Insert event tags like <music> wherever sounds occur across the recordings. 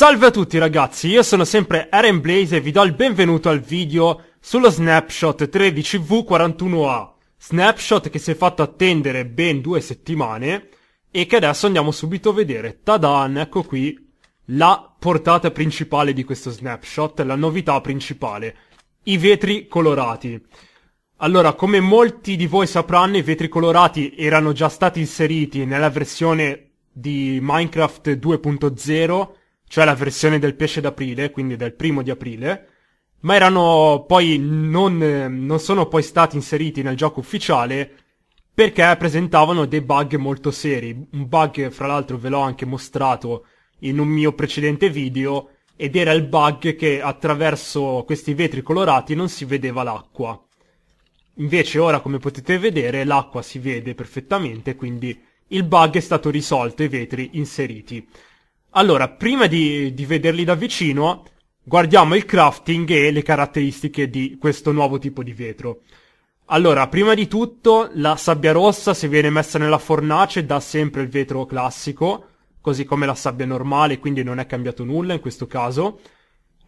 Salve a tutti ragazzi, io sono sempre Eren Blaze e vi do il benvenuto al video sullo snapshot 13V41A Snapshot che si è fatto attendere ben due settimane e che adesso andiamo subito a vedere Tadan, ecco qui la portata principale di questo snapshot, la novità principale i vetri colorati allora, come molti di voi sapranno, i vetri colorati erano già stati inseriti nella versione di Minecraft 2.0 cioè la versione del pesce d'aprile, quindi del primo di aprile, ma erano poi non, non sono poi stati inseriti nel gioco ufficiale perché presentavano dei bug molto seri. Un bug, fra l'altro, ve l'ho anche mostrato in un mio precedente video, ed era il bug che attraverso questi vetri colorati non si vedeva l'acqua. Invece ora, come potete vedere, l'acqua si vede perfettamente, quindi il bug è stato risolto, i vetri inseriti. Allora, prima di, di vederli da vicino, guardiamo il crafting e le caratteristiche di questo nuovo tipo di vetro. Allora, prima di tutto, la sabbia rossa, se viene messa nella fornace, dà sempre il vetro classico, così come la sabbia normale, quindi non è cambiato nulla in questo caso.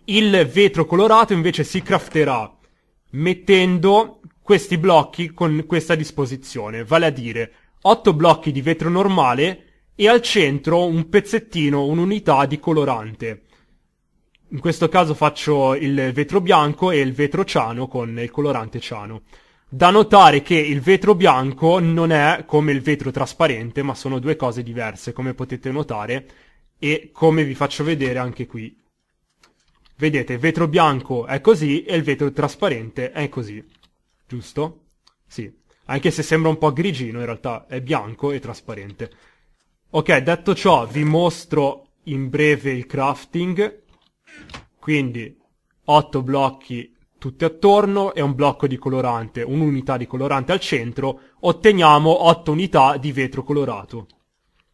Il vetro colorato invece si crafterà mettendo questi blocchi con questa disposizione, vale a dire 8 blocchi di vetro normale e al centro un pezzettino, un'unità di colorante. In questo caso faccio il vetro bianco e il vetro ciano con il colorante ciano. Da notare che il vetro bianco non è come il vetro trasparente, ma sono due cose diverse, come potete notare, e come vi faccio vedere anche qui. Vedete, il vetro bianco è così e il vetro trasparente è così. Giusto? Sì. Anche se sembra un po' grigino, in realtà è bianco e trasparente. Ok, detto ciò, vi mostro in breve il crafting. Quindi 8 blocchi tutti attorno e un blocco di colorante, un'unità di colorante al centro, otteniamo 8 unità di vetro colorato.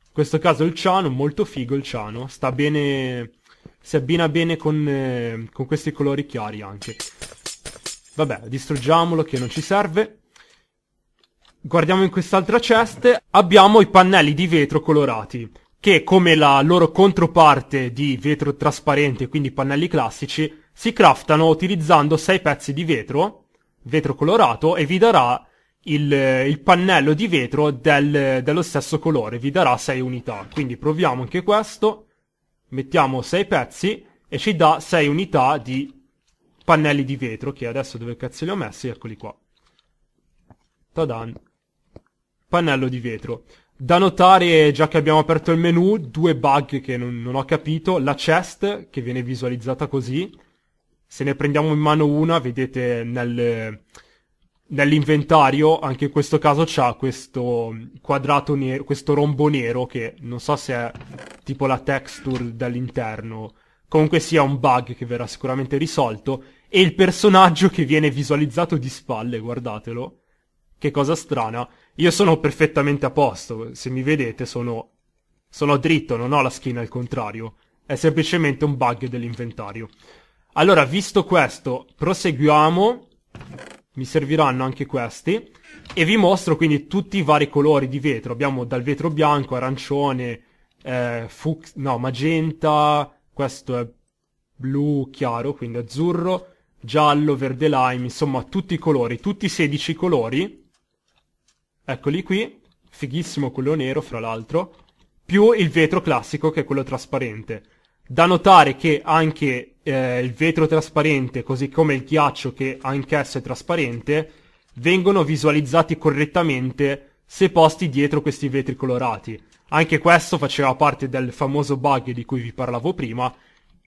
In questo caso il ciano, molto figo il ciano, sta bene, si abbina bene con, eh, con questi colori chiari anche. Vabbè, distruggiamolo che non ci serve guardiamo in quest'altra ceste, abbiamo i pannelli di vetro colorati, che come la loro controparte di vetro trasparente, quindi pannelli classici, si craftano utilizzando 6 pezzi di vetro, vetro colorato, e vi darà il, il pannello di vetro del, dello stesso colore, vi darà 6 unità. Quindi proviamo anche questo, mettiamo 6 pezzi e ci dà 6 unità di pannelli di vetro, che adesso dove cazzo li ho messi? Eccoli qua. Tadan pannello di vetro. Da notare, già che abbiamo aperto il menu, due bug che non, non ho capito. La chest, che viene visualizzata così. Se ne prendiamo in mano una, vedete nel, nell'inventario, anche in questo caso c'ha questo quadrato nero, questo rombo nero che non so se è tipo la texture dall'interno. Comunque sia un bug che verrà sicuramente risolto. E il personaggio che viene visualizzato di spalle, guardatelo. Che cosa strana, io sono perfettamente a posto, se mi vedete sono... sono dritto, non ho la schiena al contrario. È semplicemente un bug dell'inventario. Allora, visto questo, proseguiamo. Mi serviranno anche questi. E vi mostro quindi tutti i vari colori di vetro. Abbiamo dal vetro bianco, arancione, eh, fux... no, magenta, questo è blu chiaro, quindi azzurro, giallo, verde lime, insomma tutti i colori, tutti i 16 colori eccoli qui, fighissimo quello nero fra l'altro, più il vetro classico che è quello trasparente. Da notare che anche eh, il vetro trasparente, così come il ghiaccio che anch'esso è trasparente, vengono visualizzati correttamente se posti dietro questi vetri colorati. Anche questo faceva parte del famoso bug di cui vi parlavo prima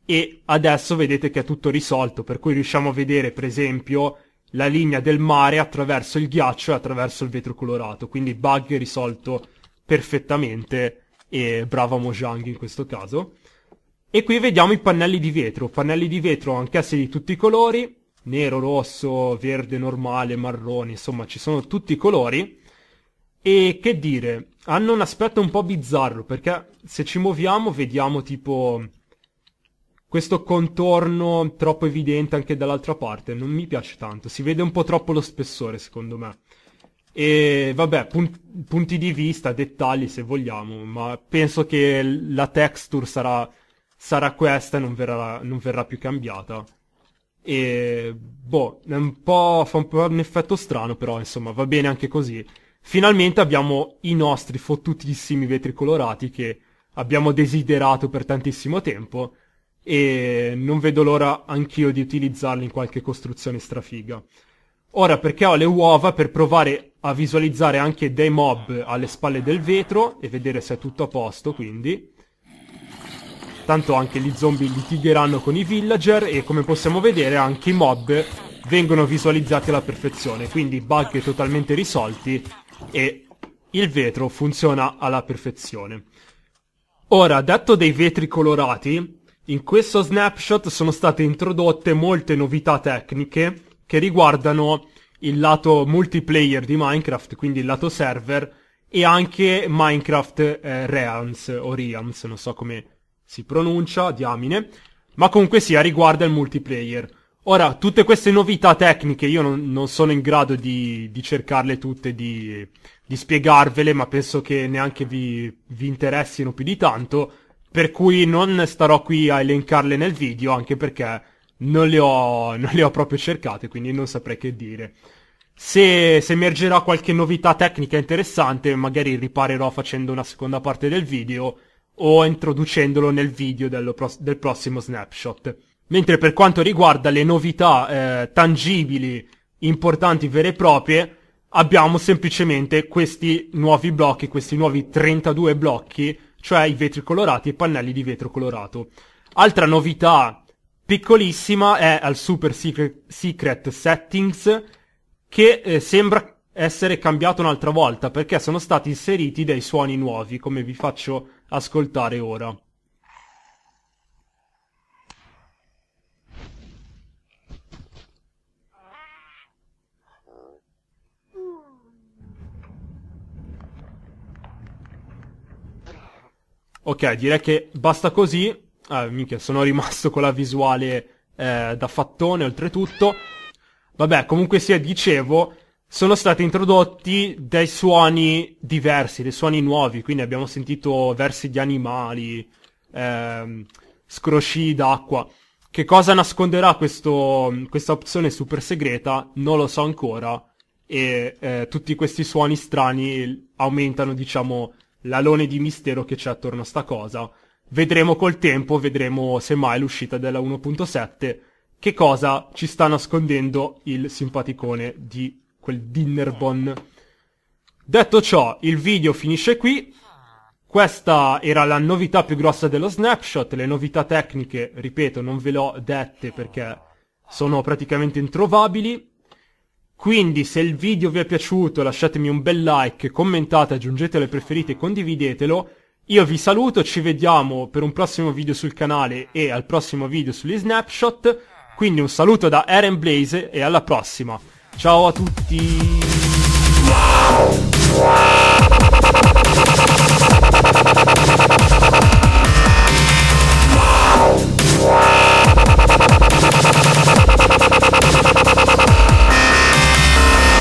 e adesso vedete che è tutto risolto, per cui riusciamo a vedere per esempio la linea del mare attraverso il ghiaccio e attraverso il vetro colorato. Quindi bug risolto perfettamente e brava Mojang in questo caso. E qui vediamo i pannelli di vetro, pannelli di vetro anch'essi di tutti i colori, nero, rosso, verde normale, marrone, insomma ci sono tutti i colori. E che dire, hanno un aspetto un po' bizzarro perché se ci muoviamo vediamo tipo questo contorno troppo evidente anche dall'altra parte non mi piace tanto, si vede un po' troppo lo spessore secondo me. E vabbè, pun- punti di vista, dettagli se vogliamo, ma penso che la texture sarà, sarà questa e non verrà, non verrà più cambiata. E boh, un fa un po' un effetto strano, però insomma va bene anche così. Finalmente abbiamo i nostri fottutissimi vetri colorati che abbiamo desiderato per tantissimo tempo e non vedo l'ora anch'io di utilizzarli in qualche costruzione strafiga. Ora perché ho le uova per provare a visualizzare anche dei mob alle spalle del vetro e vedere se è tutto a posto, quindi. Tanto anche gli zombie litigheranno con i villager e come possiamo vedere anche i mob vengono visualizzati alla perfezione, quindi bug totalmente risolti e il vetro funziona alla perfezione. Ora, detto dei vetri colorati, in questo snapshot sono state introdotte molte novità tecniche che riguardano il lato multiplayer di Minecraft, quindi il lato server, e anche Minecraft eh, Realms o Realms, non so come si pronuncia, diamine, ma comunque sia riguarda il multiplayer. Ora, tutte queste novità tecniche io non, non sono in grado di, di cercarle tutte, di, di, spiegarvele, ma penso che neanche vi, vi interessino più di tanto per cui non starò qui a elencarle nel video, anche perché non le ho, <laughs> non le ho proprio cercate, quindi non saprei che dire. Se, se, emergerà qualche novità tecnica interessante, magari riparerò facendo una seconda parte del video o introducendolo nel video pro- del prossimo snapshot. Mentre per quanto riguarda le novità eh, tangibili, importanti, vere e proprie, abbiamo semplicemente questi nuovi blocchi, questi nuovi 32 blocchi cioè i vetri colorati e i pannelli di vetro colorato. Altra novità piccolissima è al Super Secret, Secret Settings che eh, sembra essere cambiato un'altra volta perché sono stati inseriti dei suoni nuovi come vi faccio ascoltare ora. Ok, direi che basta così. Ah, minchia, sono rimasto con la visuale eh, da fattone oltretutto. Vabbè, comunque sia, dicevo, sono stati introdotti dei suoni diversi, dei suoni nuovi, quindi abbiamo sentito versi di animali, ehm, scrosci d'acqua. Che cosa nasconderà questo, questa opzione super segreta? Non lo so ancora. E eh, tutti questi suoni strani aumentano, diciamo, l'alone di mistero che c'è attorno a sta cosa. Vedremo col tempo, vedremo semmai l'uscita della 1.7, che cosa ci sta nascondendo il simpaticone di quel Dinnerbon. Detto ciò, il video finisce qui. Questa era la novità più grossa dello snapshot, le novità tecniche, ripeto, non ve le ho dette perché sono praticamente introvabili. Quindi se il video vi è piaciuto lasciatemi un bel like, commentate, aggiungetelo ai preferiti e condividetelo. Io vi saluto, ci vediamo per un prossimo video sul canale e al prossimo video sugli snapshot. Quindi un saluto da Eren Blaze e alla prossima. Ciao a tutti!